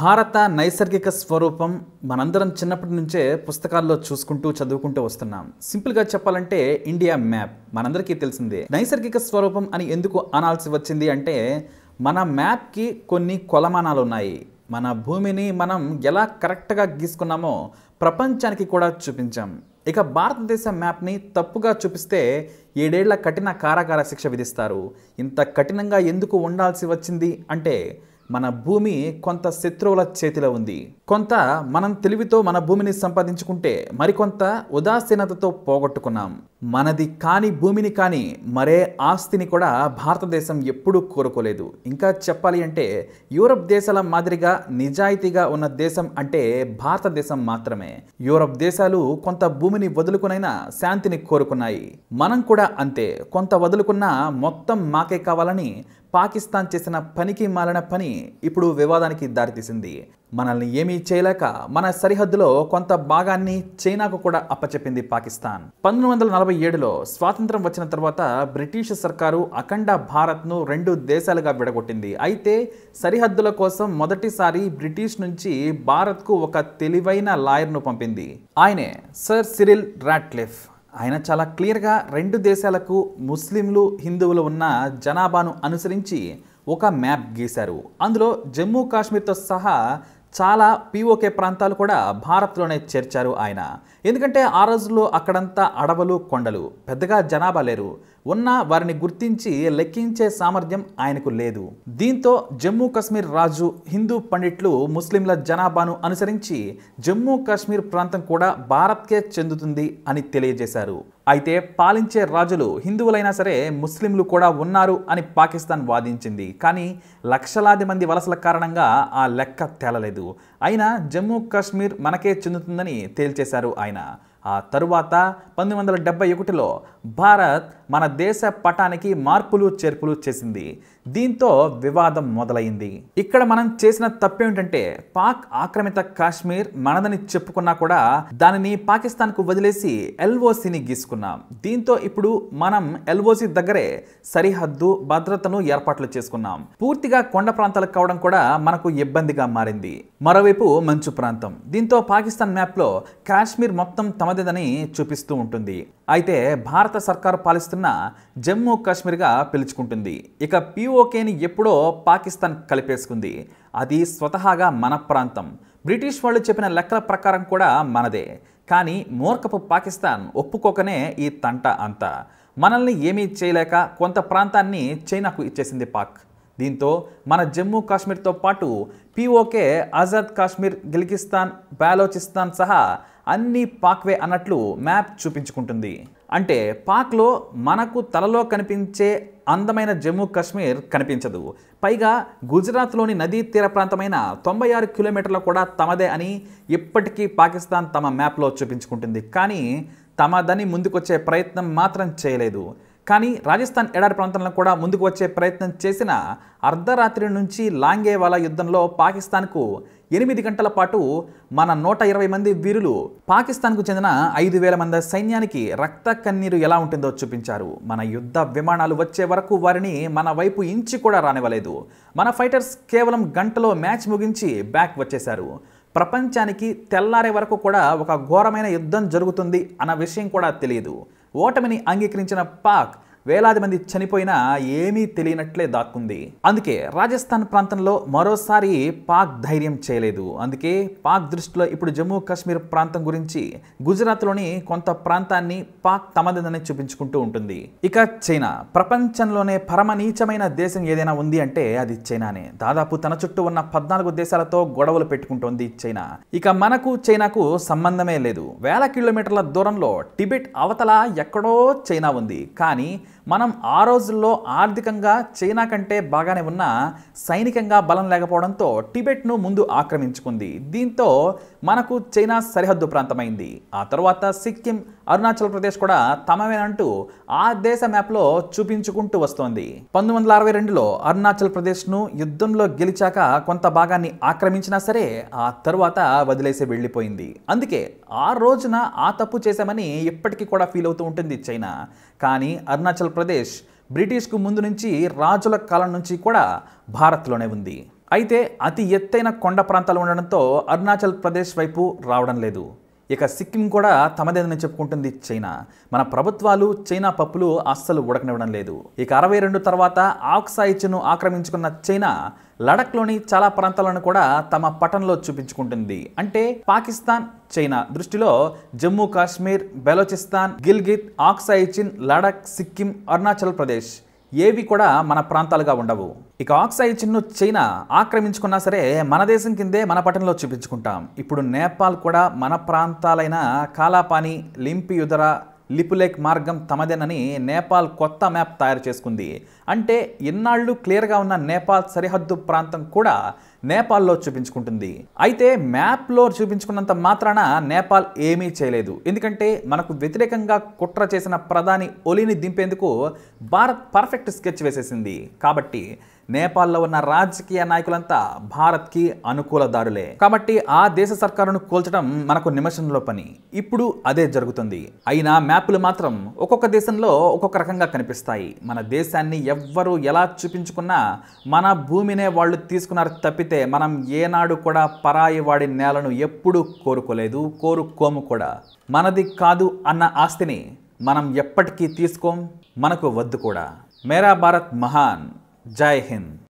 భారత నైసర్గిక స్వరూపం మనందరం చిన్నప్పటి నుంచే పుస్తకాల్లో చూసుకుంటూ చదువుకుంటూ వస్తున్నాం సింపుల్గా చెప్పాలంటే ఇండియా మ్యాప్ మనందరికీ తెలిసిందే నైసర్గిక స్వరూపం అని ఎందుకు అనాల్సి వచ్చింది అంటే మన మ్యాప్కి కొన్ని కొలమానాలు ఉన్నాయి మన భూమిని మనం ఎలా కరెక్ట్గా గీసుకున్నామో ప్రపంచానికి కూడా చూపించాం ఇక భారతదేశ మ్యాప్ని తప్పుగా చూపిస్తే ఏడేళ్ల కఠిన కారాగార శిక్ష విధిస్తారు ఇంత కఠినంగా ఎందుకు ఉండాల్సి వచ్చింది అంటే మన భూమి కొంత శత్రువుల చేతిలో ఉంది కొంత మనం తెలివితో మన భూమిని సంపాదించుకుంటే మరికొంత ఉదాసీనతతో పోగొట్టుకున్నాం మనది కాని భూమిని కానీ మరే ఆస్తిని కూడా భారతదేశం ఎప్పుడూ కోరుకోలేదు ఇంకా చెప్పాలి అంటే యూరప్ దేశాల మాదిరిగా నిజాయితీగా ఉన్న దేశం అంటే భారతదేశం మాత్రమే యూరప్ దేశాలు కొంత భూమిని వదులుకునైనా శాంతిని కోరుకున్నాయి మనం కూడా అంతే కొంత వదులుకున్నా మొత్తం మాకే కావాలని పాకిస్తాన్ చేసిన పనికి మాలిన పని ఇప్పుడు వివాదానికి దారితీసింది మనల్ని ఏమీ చేయలేక మన సరిహద్దులో కొంత భాగాన్ని చైనాకు కూడా అప్పచెప్పింది పాకిస్తాన్ పంతొమ్మిది వందల నలభై ఏడులో స్వాతంత్రం వచ్చిన తర్వాత బ్రిటిష్ సర్కారు అఖండ భారత్ను రెండు దేశాలుగా విడగొట్టింది అయితే సరిహద్దుల కోసం మొదటిసారి బ్రిటిష్ నుంచి భారత్కు ఒక తెలివైన లాయర్ను పంపింది ఆయనే సర్ సిరిల్ రాట్లిఫ్ ఆయన చాలా క్లియర్గా రెండు దేశాలకు ముస్లింలు హిందువులు ఉన్న జనాభాను అనుసరించి ఒక మ్యాప్ గీశారు అందులో జమ్మూ కాశ్మీర్తో సహా చాలా పీఓకే ప్రాంతాలు కూడా భారత్లోనే చేర్చారు ఆయన ఎందుకంటే ఆ రోజుల్లో అక్కడంతా అడవులు కొండలు పెద్దగా జనాభా లేరు ఉన్న వారిని గుర్తించి లెక్కించే సామర్థ్యం ఆయనకు లేదు దీంతో జమ్మూ కాశ్మీర్ రాజు హిందూ పండిట్లు ముస్లింల జనాభాను అనుసరించి జమ్మూ కాశ్మీర్ ప్రాంతం కూడా భారత్కే చెందుతుంది అని తెలియజేశారు అయితే పాలించే రాజులు హిందువులైనా సరే ముస్లింలు కూడా ఉన్నారు అని పాకిస్తాన్ వాదించింది కానీ లక్షలాది మంది వలసల కారణంగా ఆ లెక్క తేలలేదు అయినా జమ్మూ కాశ్మీర్ మనకే చెందుతుందని తేల్చేశారు ఆయన ఆ తరువాత పంతొమ్మిది వందల డెబ్బై ఒకటిలో భారత్ మన దేశ పటానికి మార్పులు చేర్పులు చేసింది దీంతో వివాదం మొదలైంది ఇక్కడ మనం చేసిన తప్పేమిటంటే పాక్ ఆక్రమిత కాశ్మీర్ మనదని చెప్పుకున్నా కూడా దానిని పాకిస్తాన్కు వదిలేసి ఎల్ఓసిని గీసుకున్నాం దీంతో ఇప్పుడు మనం ఎల్ఓసి దగ్గరే సరిహద్దు భద్రతను ఏర్పాట్లు చేసుకున్నాం పూర్తిగా కొండ ప్రాంతాలు కావడం కూడా మనకు ఇబ్బందిగా మారింది మరోవైపు మంచు ప్రాంతం దీంతో పాకిస్తాన్ మ్యాప్లో కాశ్మీర్ మొత్తం తమ తమదిదని చూపిస్తూ ఉంటుంది అయితే భారత సర్కారు పాలిస్తున్న జమ్మూ కాశ్మీర్గా పిలుచుకుంటుంది ఇక పిఓకేని ఎప్పుడో పాకిస్తాన్ కలిపేసుకుంది అది స్వతహాగా మన ప్రాంతం బ్రిటిష్ వాళ్ళు చెప్పిన లెక్కల ప్రకారం కూడా మనదే కానీ మూర్ఖపు పాకిస్తాన్ ఒప్పుకోకనే ఈ తంట అంతా మనల్ని ఏమీ చేయలేక కొంత ప్రాంతాన్ని చైనాకు ఇచ్చేసింది పాక్ దీంతో మన జమ్మూ కాశ్మీర్తో పాటు పిఓకే ఆజాద్ కాశ్మీర్ గిల్గిస్తాన్ బాలోచిస్తాన్ సహా అన్ని పాక్వే అన్నట్లు మ్యాప్ చూపించుకుంటుంది అంటే పాక్లో మనకు తలలో కనిపించే అందమైన జమ్మూ కాశ్మీర్ కనిపించదు పైగా గుజరాత్లోని నదీ తీర ప్రాంతమైన తొంభై ఆరు కిలోమీటర్లు కూడా తమదే అని ఇప్పటికీ పాకిస్తాన్ తమ మ్యాప్లో చూపించుకుంటుంది కానీ తమదని ముందుకొచ్చే ప్రయత్నం మాత్రం చేయలేదు కానీ రాజస్థాన్ ఎడారి ప్రాంతంలో కూడా ముందుకు వచ్చే ప్రయత్నం చేసిన అర్ధరాత్రి నుంచి లాంగేవాలా యుద్ధంలో పాకిస్తాన్కు ఎనిమిది గంటల పాటు మన నూట ఇరవై మంది వీరులు పాకిస్తాన్కు చెందిన ఐదు వేల మంది సైన్యానికి రక్త కన్నీరు ఎలా ఉంటుందో చూపించారు మన యుద్ధ విమానాలు వచ్చే వరకు వారిని మన వైపు ఇంచి కూడా రానివ్వలేదు మన ఫైటర్స్ కేవలం గంటలో మ్యాచ్ ముగించి బ్యాక్ వచ్చేశారు ప్రపంచానికి తెల్లారే వరకు కూడా ఒక ఘోరమైన యుద్ధం జరుగుతుంది అన్న విషయం కూడా తెలియదు ఓటమిని అంగీకరించిన పాక్ వేలాది మంది చనిపోయినా ఏమీ తెలియనట్లే దాక్కుంది అందుకే రాజస్థాన్ ప్రాంతంలో మరోసారి పాక్ ధైర్యం చేయలేదు అందుకే పాక్ దృష్టిలో ఇప్పుడు జమ్మూ కాశ్మీర్ ప్రాంతం గురించి గుజరాత్లోని కొంత ప్రాంతాన్ని పాక్ తమదనని చూపించుకుంటూ ఉంటుంది ఇక చైనా ప్రపంచంలోనే పరమ నీచమైన దేశం ఏదైనా ఉంది అంటే అది చైనానే దాదాపు తన చుట్టూ ఉన్న పద్నాలుగు దేశాలతో గొడవలు పెట్టుకుంటోంది చైనా ఇక మనకు చైనాకు సంబంధమే లేదు వేల కిలోమీటర్ల దూరంలో టిబెట్ అవతల ఎక్కడో చైనా ఉంది కానీ మనం ఆ రోజుల్లో ఆర్థికంగా చైనా కంటే బాగానే ఉన్న సైనికంగా బలం లేకపోవడంతో టిబెట్ను ముందు ఆక్రమించుకుంది దీంతో మనకు చైనా సరిహద్దు ప్రాంతమైంది ఆ తర్వాత సిక్కిం అరుణాచల్ ప్రదేశ్ కూడా తమవేనంటూ ఆ దేశ మ్యాప్లో చూపించుకుంటూ వస్తోంది పంతొమ్మిది వందల అరవై రెండులో అరుణాచల్ ప్రదేశ్ను యుద్ధంలో గెలిచాక కొంత భాగాన్ని ఆక్రమించినా సరే ఆ తరువాత వదిలేసి వెళ్ళిపోయింది అందుకే ఆ రోజున ఆ తప్పు చేశామని ఇప్పటికీ కూడా ఫీల్ అవుతూ ఉంటుంది చైనా కానీ అరుణాచల్ ప్రదేశ్ బ్రిటిష్కు ముందు నుంచి రాజుల కాలం నుంచి కూడా భారత్లోనే ఉంది అయితే అతి ఎత్తైన కొండ ప్రాంతాలు ఉండడంతో అరుణాచల్ ప్రదేశ్ వైపు రావడం లేదు ఇక సిక్కిం కూడా తమదేదని చెప్పుకుంటుంది చైనా మన ప్రభుత్వాలు చైనా పప్పులు అస్సలు ఉడకనివ్వడం లేదు ఇక అరవై రెండు తర్వాత ఆక్సాయిచ్ను ఆక్రమించుకున్న చైనా లడఖ్లోని చాలా ప్రాంతాలను కూడా తమ పటంలో చూపించుకుంటుంది అంటే పాకిస్తాన్ చైనా దృష్టిలో జమ్మూ కాశ్మీర్ బెలోచిస్తాన్ గిల్గిత్ ఆక్సాయిచిన్ లడక్ సిక్కిం అరుణాచల్ ప్రదేశ్ ఏవి కూడా మన ప్రాంతాలుగా ఉండవు ఇక చిన్ను చైనా ఆక్రమించుకున్నా సరే మన దేశం కిందే మన పట్టణంలో చూపించుకుంటాం ఇప్పుడు నేపాల్ కూడా మన ప్రాంతాలైన కాలాపాని లింపియుదర లిపులేక్ మార్గం తమదేనని నేపాల్ కొత్త మ్యాప్ తయారు చేసుకుంది అంటే ఇన్నాళ్ళు క్లియర్గా ఉన్న నేపాల్ సరిహద్దు ప్రాంతం కూడా నేపాల్లో చూపించుకుంటుంది అయితే మ్యాప్లో చూపించుకున్నంత మాత్రాన నేపాల్ ఏమీ చేయలేదు ఎందుకంటే మనకు వ్యతిరేకంగా కుట్ర చేసిన ప్రధాని ఒలిని దింపేందుకు భారత్ పర్ఫెక్ట్ స్కెచ్ వేసేసింది కాబట్టి నేపాల్లో ఉన్న రాజకీయ నాయకులంతా భారత్కి అనుకూలదారులే కాబట్టి ఆ దేశ సర్కారును కోల్చడం మనకు నిమర్శనంలో పని ఇప్పుడు అదే జరుగుతుంది అయినా మ్యాప్లు మాత్రం ఒక్కొక్క దేశంలో ఒక్కొక్క రకంగా కనిపిస్తాయి మన దేశాన్ని ఎవ్వరూ ఎలా చూపించుకున్నా మన భూమినే వాళ్ళు తీసుకున్నారు తప్పితే మనం ఏనాడు కూడా పరాయి వాడి నేలను ఎప్పుడూ కోరుకోలేదు కోరుకోము కూడా మనది కాదు అన్న ఆస్తిని మనం ఎప్పటికీ తీసుకోం మనకు వద్దు కూడా మేరా భారత్ మహాన్ जय हिंद